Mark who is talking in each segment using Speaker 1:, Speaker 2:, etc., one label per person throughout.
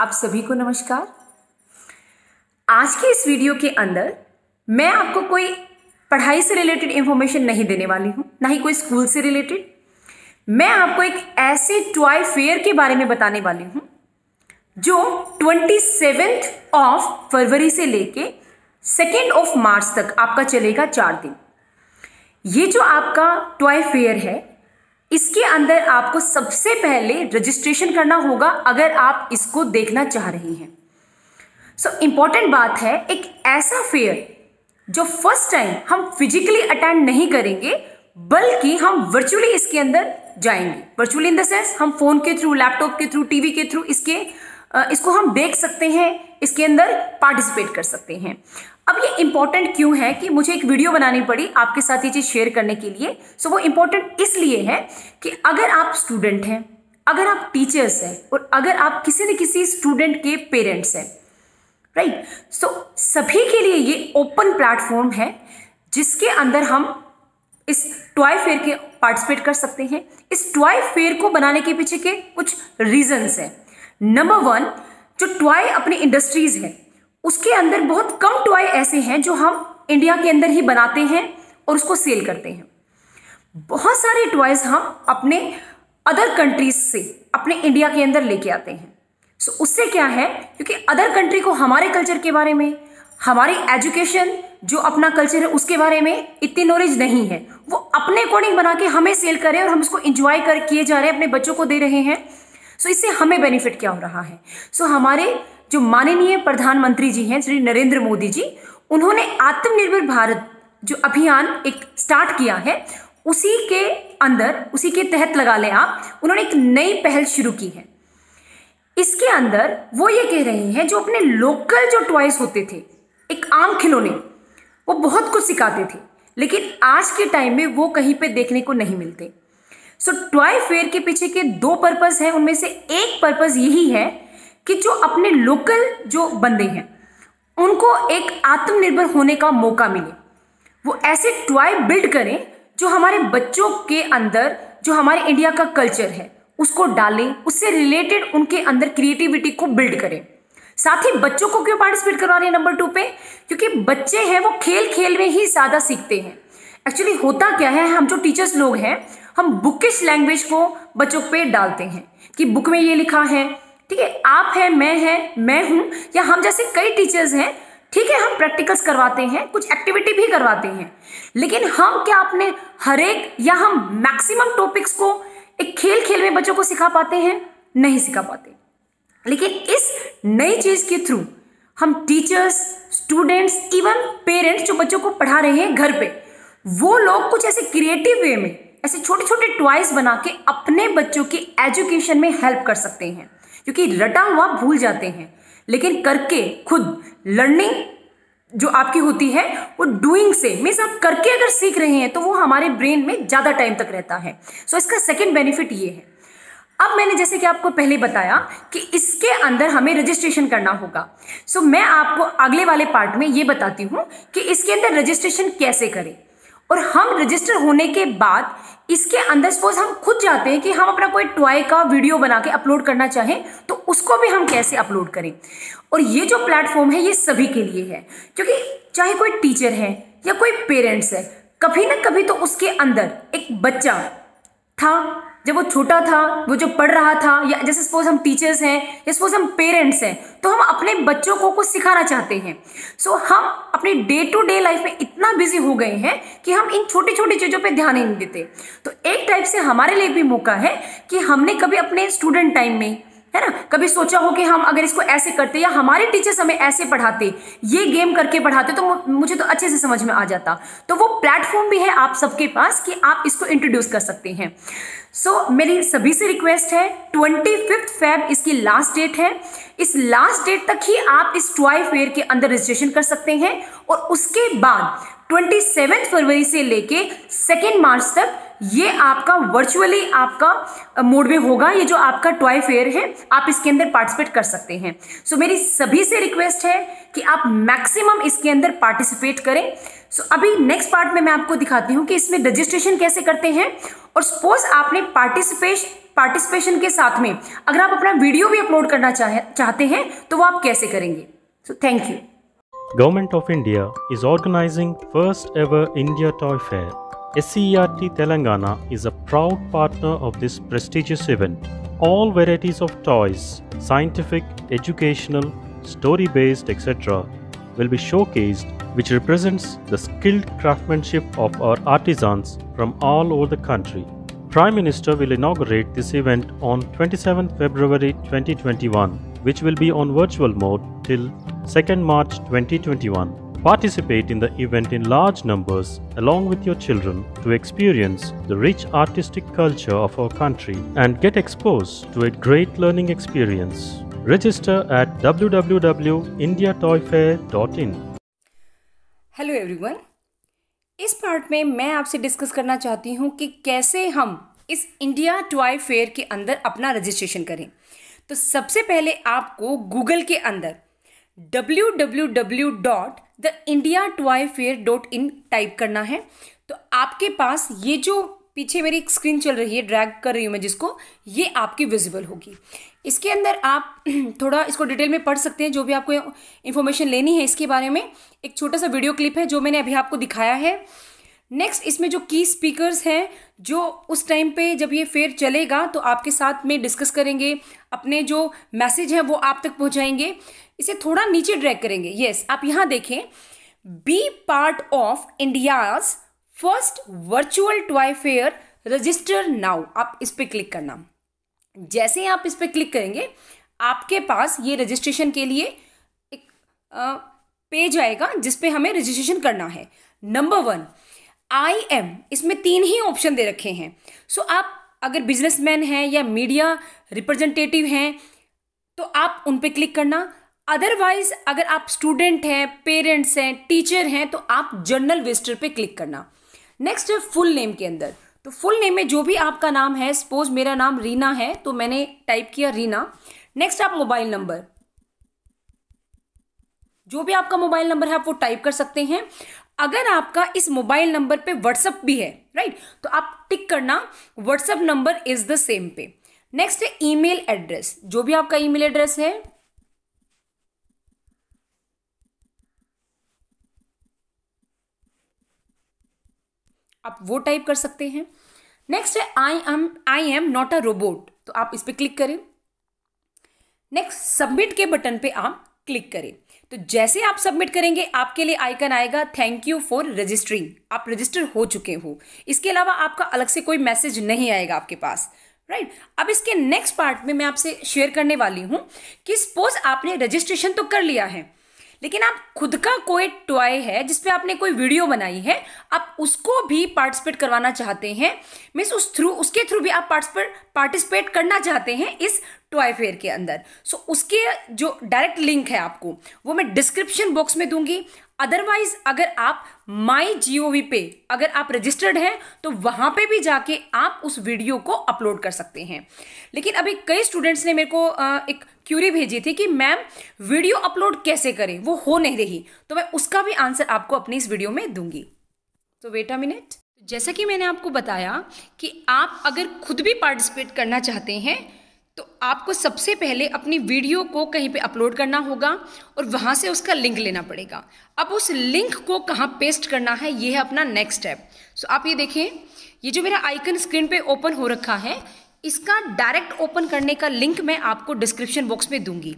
Speaker 1: आप सभी को नमस्कार आज के इस वीडियो के अंदर मैं आपको कोई पढ़ाई से रिलेटेड इंफॉर्मेशन नहीं देने वाली हूं ना ही कोई स्कूल से रिलेटेड मैं आपको एक ऐसे टॉय फेयर के बारे में बताने वाली हूं जो ट्वेंटी सेवेंथ ऑफ फरवरी से लेके सेकेंड ऑफ मार्च तक आपका चलेगा चार दिन ये जो आपका टॉय फेयर है इसके अंदर आपको सबसे पहले रजिस्ट्रेशन करना होगा अगर आप इसको देखना चाह रहे हैं सो so, इंपॉर्टेंट बात है एक ऐसा फेयर जो फर्स्ट टाइम हम फिजिकली अटेंड नहीं करेंगे बल्कि हम वर्चुअली इसके अंदर जाएंगे वर्चुअली इन द सेंस हम फोन के थ्रू लैपटॉप के थ्रू टीवी के थ्रू इसके इसको हम देख सकते हैं इसके अंदर पार्टिसिपेट कर सकते हैं अब ये इम्पॉर्टेंट क्यों है कि मुझे एक वीडियो बनानी पड़ी आपके साथ ये चीज़ शेयर करने के लिए सो वो इम्पॉर्टेंट इसलिए है कि अगर आप स्टूडेंट हैं अगर आप टीचर्स हैं और अगर आप किसी न किसी स्टूडेंट के पेरेंट्स हैं राइट सो सभी के लिए ये ओपन प्लेटफॉर्म है जिसके अंदर हम इस टॉय फेयर के पार्टिसिपेट कर सकते हैं इस टॉय फेयर को बनाने के पीछे के कुछ रीजंस हैं नंबर वन जो टॉय अपनी इंडस्ट्रीज है उसके अंदर बहुत कम टॉय ऐसे हैं जो हम इंडिया के अंदर ही बनाते हैं और उसको सेल करते हैं बहुत सारे टॉयज हम अपने अदर कंट्रीज से अपने इंडिया के अंदर लेके आते हैं सो so, उससे क्या है क्योंकि अदर कंट्री को हमारे कल्चर के बारे में हमारी एजुकेशन जो अपना कल्चर है उसके बारे में इतनी नॉलेज नहीं है वो अपने अकॉर्डिंग बना के हमें सेल करें और हम उसको इंजॉय कर किए जा रहे हैं अपने बच्चों को दे रहे हैं सो इससे हमें बेनिफिट क्या हो रहा है सो हमारे जो माननीय प्रधानमंत्री जी हैं श्री नरेंद्र मोदी जी उन्होंने आत्मनिर्भर भारत जो अभियान एक स्टार्ट किया है उसी के अंदर उसी के तहत लगा लें आप उन्होंने एक नई पहल शुरू की है इसके अंदर वो ये कह रहे हैं जो अपने लोकल जो टॉयज होते थे एक आम खिलौने वो बहुत कुछ सिखाते थे लेकिन आज के टाइम में वो कहीं पे देखने को नहीं मिलते सो टॉय फेयर के पीछे के दो पर्पज़ हैं उनमें से एक पर्पज़ यही है कि जो अपने लोकल जो बंदे हैं उनको एक आत्मनिर्भर होने का मौका मिले वो ऐसे टॉय बिल्ड करें जो हमारे बच्चों के अंदर जो हमारे इंडिया का कल्चर है उसको डालें उससे रिलेटेड उनके अंदर क्रिएटिविटी को बिल्ड करें साथ ही बच्चों को क्यों पार्टिसिपेट करवा रहे हैं नंबर टू पे क्योंकि बच्चे हैं वो खेल खेल में ही ज़्यादा सीखते हैं एक्चुअली होता क्या है हम जो टीचर्स लोग हैं हम बुकिश लैंग्वेज को बच्चों पे डालते हैं कि बुक में ये लिखा है ठीक है आप है मैं है मैं हूँ या हम जैसे कई टीचर्स हैं ठीक है हम प्रैक्टिकल्स करवाते हैं कुछ एक्टिविटी भी करवाते हैं लेकिन हम क्या अपने हरेक या हम मैक्सिमम टॉपिक्स को एक खेल खेल में बच्चों को सिखा पाते हैं नहीं सिखा पाते लेकिन इस नई चीज़ के थ्रू हम टीचर्स स्टूडेंट्स इवन पेरेंट्स जो बच्चों को पढ़ा रहे हैं घर पे वो लोग कुछ ऐसे क्रिएटिव वे में ऐसे छोटे छोटे टॉयज बना के अपने बच्चों के एजुकेशन में हेल्प कर सकते हैं क्योंकि रटा हुआ भूल जाते हैं लेकिन करके खुद लर्निंग जो आपकी होती है वो डूइंग से मीन्स आप करके अगर सीख रहे हैं तो वो हमारे ब्रेन में ज़्यादा टाइम तक रहता है सो so, इसका सेकेंड बेनिफिट ये है अब मैंने जैसे कि आपको पहले बताया कि इसके अंदर हमें रजिस्ट्रेशन करना होगा सो so, मैं आपको अगले वाले पार्ट में ये बताती हूँ कि इसके अंदर रजिस्ट्रेशन कैसे करें और हम रजिस्टर होने के बाद इसके अंदर सपोज हम खुद जाते हैं कि हम अपना कोई टॉय का वीडियो बना के अपलोड करना चाहें तो उसको भी हम कैसे अपलोड करें और ये जो प्लेटफॉर्म है ये सभी के लिए है क्योंकि चाहे कोई टीचर है या कोई पेरेंट्स है कभी ना कभी तो उसके अंदर एक बच्चा था जब वो छोटा था वो जो पढ़ रहा था या जैसे सपोज हम टीचर्स हैं या सपोज हम पेरेंट्स हैं तो हम अपने बच्चों को कुछ सिखाना चाहते हैं सो so, हम अपने डे टू डे लाइफ में इतना बिजी हो गए हैं कि हम इन छोटी छोटी चीज़ों पे ध्यान ही नहीं देते तो एक टाइप से हमारे लिए भी मौका है कि हमने कभी अपने स्टूडेंट टाइम में है ना कभी सोचा हो कि हम अगर इसको ऐसे करते या हमारे टीचर्स हमें ऐसे पढ़ाते ये गेम करके पढ़ाते तो मुझे तो अच्छे से समझ में आ जाता तो वो प्लेटफॉर्म भी है आप सबके पास कि आप इसको इंट्रोड्यूस कर सकते हैं सो so, मेरी सभी से रिक्वेस्ट है ट्वेंटी फिफ्थ फैब इसकी लास्ट डेट है इस लास्ट डेट तक ही आप इस ट्वाई फेयर के अंदर रजिस्ट्रेशन कर सकते हैं और उसके बाद ट्वेंटी फरवरी से लेके सेकेंड मार्च तक ये आपका वर्चुअली आपका मोड में होगा ये जो आपका टॉय फेयर है आप इसके अंदर पार्टिसिपेट कर सकते हैं सो so, मेरी सभी से रिक्वेस्ट है कि आप मैक्सिमम इसके अंदर पार्टिसिपेट करें सो so, अभी नेक्स्ट पार्ट में मैं आपको दिखाती हूँ कि इसमें रजिस्ट्रेशन कैसे करते हैं और सपोज आपने पार्टिसिपेश पार्टिसिपेशन के साथ में अगर आप अपना वीडियो भी अपलोड करना चाहे चाहते हैं तो वो आप कैसे करेंगे so thank you government of India is organising first ever India toy fair SCERT Telangana is a proud partner of this prestigious event. All varieties of toys, scientific, educational, story-based, etc. will be showcased which represents the skilled craftsmanship of our artisans from all over the country. Prime Minister will inaugurate this event on 27 February 2021, which will be on virtual mode till 2nd March 2021. Participate in the event in large numbers along with your children to experience the rich artistic culture of our country and get exposed to a great learning experience. Register at www.indiatoyfair.in. Hello everyone इस part में मैं आपसे discuss करना चाहती हूँ कि कैसे हम इस इंडिया टॉय फेयर के अंदर अपना रजिस्ट्रेशन करें तो सबसे पहले आपको गूगल के अंदर W W W dot the India toy fair dot in type करना है तो आपके पास ये जो पीछे मेरी एक स्क्रीन चल रही है ड्रैग कर रही हूँ मैं जिसको ये आपकी विजिबल होगी इसके अंदर आप थोड़ा इसको डिटेल में पढ़ सकते हैं जो भी आपको इन्फॉर्मेशन लेनी है इसके बारे में एक छोटा सा वीडियो क्लिप है जो मैंने अभी आपको दिखाया है नेक्स्ट इसमें जो की स्पीकर्स हैं जो उस टाइम पे जब ये फेयर चलेगा तो आपके साथ में डिस्कस करेंगे अपने जो मैसेज है वो आप तक पहुंचाएंगे इसे थोड़ा नीचे ड्रैग करेंगे यस yes, आप यहाँ देखें be part of India's first virtual toy fair register now आप इस पर क्लिक करना जैसे ही आप इस पर क्लिक करेंगे आपके पास ये रजिस्ट्रेशन के लिए एक पेज आएगा जिसपे हमें रजिस्ट्रेशन करना है नंबर वन आई एम इसमें तीन ही ऑप्शन दे रखे हैं सो so, आप अगर बिजनेसमैन हैं या मीडिया रिप्रेजेंटेटिव हैं तो आप उन पर क्लिक करना अदरवाइज अगर आप स्टूडेंट हैं पेरेंट्स हैं टीचर हैं तो आप जर्नल विजिटर पे क्लिक करना नेक्स्ट है फुल नेम के अंदर तो फुल नेम में जो भी आपका नाम है सपोज मेरा नाम रीना है तो मैंने टाइप किया रीना नेक्स्ट आप मोबाइल नंबर जो भी आपका मोबाइल नंबर है आप वो टाइप कर सकते हैं अगर आपका इस मोबाइल नंबर पे व्हाट्सअप भी है राइट तो आप टिक करना WhatsApp number is the same पे नेक्स्ट है ईमेल एड्रेस जो भी आपका ईमेल एड्रेस है आप वो टाइप कर सकते हैं नेक्स्ट है I am I am not a robot तो आप इस पर क्लिक करें नेक्स्ट सबमिट के बटन पे आप क्लिक करें तो जैसे आप सबमिट करेंगे आपके लिए आइकन आएगा थैंक यू फॉर रजिस्टरिंग आप रजिस्टर हो चुके हो इसके अलावा आपका अलग से कोई मैसेज नहीं आएगा आपके पास राइट right? अब इसके नेक्स्ट पार्ट में मैं आपसे शेयर करने वाली हूं कि सपोज आपने रजिस्ट्रेशन तो कर लिया है लेकिन आप खुद का कोई टॉय है जिसपे आपने कोई वीडियो बनाई है आप उसको भी पार्टिसिपेट करवाना चाहते हैं मीन्स उस थ्रू उसके थ्रू भी आप पार्टिसिपेट पार्टिसिपेट करना चाहते हैं इस टॉय फेयर के अंदर सो so, उसके जो डायरेक्ट लिंक है आपको वो मैं डिस्क्रिप्शन बॉक्स में दूंगी अदरवाइज अगर आप माई जी पे अगर आप रजिस्टर्ड हैं तो वहाँ पे भी जाके आप उस वीडियो को अपलोड कर सकते हैं लेकिन अभी कई स्टूडेंट्स ने मेरे को एक क्यूरी भेजी थी कि मैम वीडियो अपलोड कैसे करें वो हो नहीं रही तो मैं उसका भी आंसर आपको अपनी इस वीडियो में दूंगी तो वेट अ मिनट जैसा कि मैंने आपको बताया कि आप अगर खुद भी पार्टिसिपेट करना चाहते हैं तो आपको सबसे पहले अपनी वीडियो को कहीं पे अपलोड करना होगा और वहाँ से उसका लिंक लेना पड़ेगा अब उस लिंक को कहाँ पेस्ट करना है ये है अपना नेक्स्ट स्टेप सो आप ये देखें ये जो मेरा आइकन स्क्रीन पे ओपन हो रखा है इसका डायरेक्ट ओपन करने का लिंक मैं आपको डिस्क्रिप्शन बॉक्स में दूंगी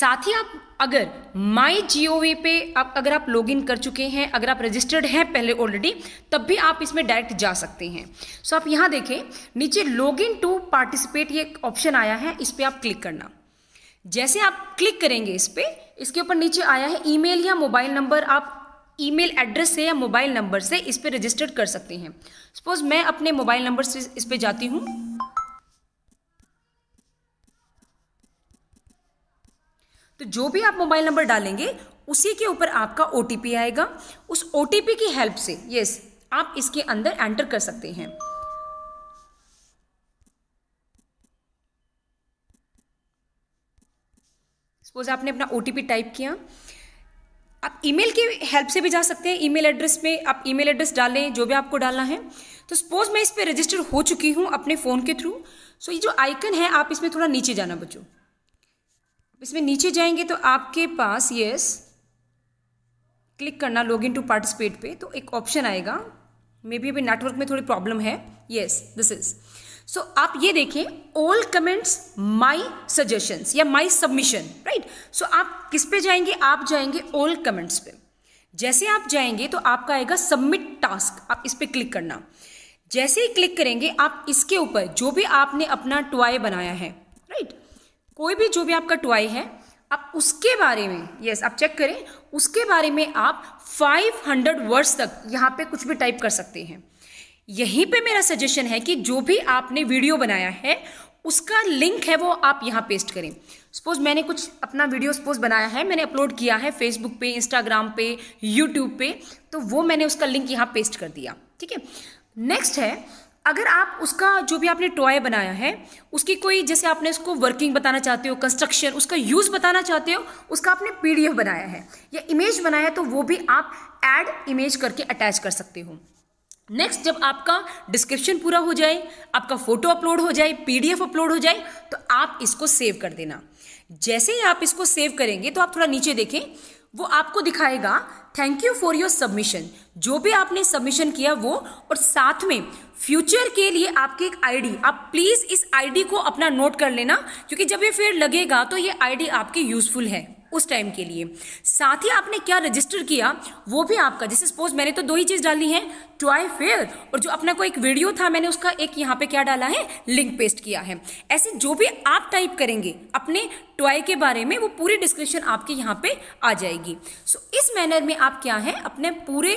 Speaker 1: साथ ही आप अगर माई जी ओ वी पे आप अगर आप लॉग इन कर चुके हैं अगर आप रजिस्टर्ड हैं पहले ऑलरेडी तब भी आप इसमें डायरेक्ट जा सकते हैं सो so आप यहाँ देखें नीचे लॉग इन टू पार्टिसिपेट ये ऑप्शन आया है इस पर आप क्लिक करना जैसे आप क्लिक करेंगे इस पर इसके ऊपर नीचे आया है ईमेल या मोबाइल नंबर आप ईमेल एड्रेस से या मोबाइल नंबर से इस पर रजिस्टर्ड कर सकते हैं सपोज मैं अपने मोबाइल नंबर से इस पर जाती हूँ तो जो भी आप मोबाइल नंबर डालेंगे उसी के ऊपर आपका ओ आएगा उस ओ की हेल्प से यस आप इसके अंदर एंटर कर सकते हैं सपोज आपने अपना ओ टाइप किया आप ईमेल की हेल्प से भी जा सकते हैं ईमेल एड्रेस में आप ईमेल एड्रेस डालें जो भी आपको डालना है तो सपोज मैं इस पर रजिस्टर हो चुकी हूं अपने फ़ोन के थ्रू सो ये जो आइकन है आप इसमें थोड़ा नीचे जाना बच्चों इसमें नीचे जाएंगे तो आपके पास यस क्लिक करना लॉग इन टू पार्टिसिपेट पे तो एक ऑप्शन आएगा मे बी अभी नेटवर्क में थोड़ी प्रॉब्लम है येस दिस इज सो आप ये देखें ऑल कमेंट्स माई सजेशंस या माई सबमिशन राइट सो आप किस पे जाएंगे आप जाएंगे ऑल कमेंट्स पे जैसे आप जाएंगे तो आपका आएगा सबमिट टास्क आप इस पर क्लिक करना जैसे ही क्लिक करेंगे आप इसके ऊपर जो भी आपने अपना टॉय बनाया है कोई भी जो भी आपका टॉय है आप उसके बारे में यस आप चेक करें उसके बारे में आप 500 वर्ड्स तक यहाँ पे कुछ भी टाइप कर सकते हैं यहीं पे मेरा सजेशन है कि जो भी आपने वीडियो बनाया है उसका लिंक है वो आप यहाँ पेस्ट करें सपोज मैंने कुछ अपना वीडियो सपोज बनाया है मैंने अपलोड किया है फेसबुक पे इंस्टाग्राम पे यूट्यूब पे तो वो मैंने उसका लिंक यहाँ पेस्ट कर दिया ठीक है नेक्स्ट है अगर आप उसका जो भी आपने टॉय बनाया है उसकी कोई जैसे आपने उसको वर्किंग बताना चाहते हो कंस्ट्रक्शन उसका यूज़ बताना चाहते हो उसका आपने पीडीएफ बनाया है या इमेज बनाया है तो वो भी आप ऐड इमेज करके अटैच कर सकते हो नेक्स्ट जब आपका डिस्क्रिप्शन पूरा हो जाए आपका फोटो अपलोड हो जाए पीडीएफ अपलोड हो जाए तो आप इसको सेव कर देना जैसे ही आप इसको सेव करेंगे तो आप थोड़ा नीचे देखें वो आपको दिखाएगा thank you for your submission जो भी आपने सबमिशन किया वो और साथ में फ्यूचर के लिए आपकी एक आईडी आप प्लीज़ इस आईडी को अपना नोट कर लेना क्योंकि जब ये फिर लगेगा तो ये आईडी आपकी यूज़फुल है उस टाइम के लिए साथ ही आपने क्या रजिस्टर किया वो भी आपका जैसे सपोज मैंने तो दो ही चीज़ डाली है ट्वाई फेयर और जो अपना कोई एक वीडियो था मैंने उसका एक यहाँ पे क्या डाला है लिंक पेस्ट किया है ऐसे जो भी आप टाइप करेंगे अपने टॉय के बारे में वो पूरी डिस्क्रिप्शन आपके यहाँ पे आ जाएगी सो so, इस मैनर में आप क्या है अपने पूरे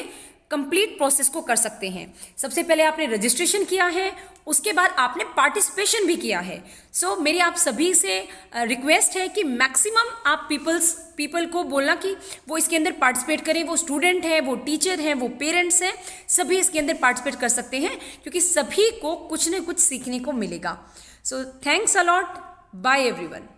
Speaker 1: कंप्लीट प्रोसेस को कर सकते हैं सबसे पहले आपने रजिस्ट्रेशन किया है उसके बाद आपने पार्टिसिपेशन भी किया है सो so, मेरी आप सभी से रिक्वेस्ट है कि मैक्सिमम आप पीपल्स पीपल को बोलना कि वो इसके अंदर पार्टिसिपेट करें वो स्टूडेंट हैं वो टीचर हैं वो पेरेंट्स हैं सभी इसके अंदर पार्टिसिपेट कर सकते हैं क्योंकि सभी को कुछ ना कुछ सीखने को मिलेगा so thanks a lot bye every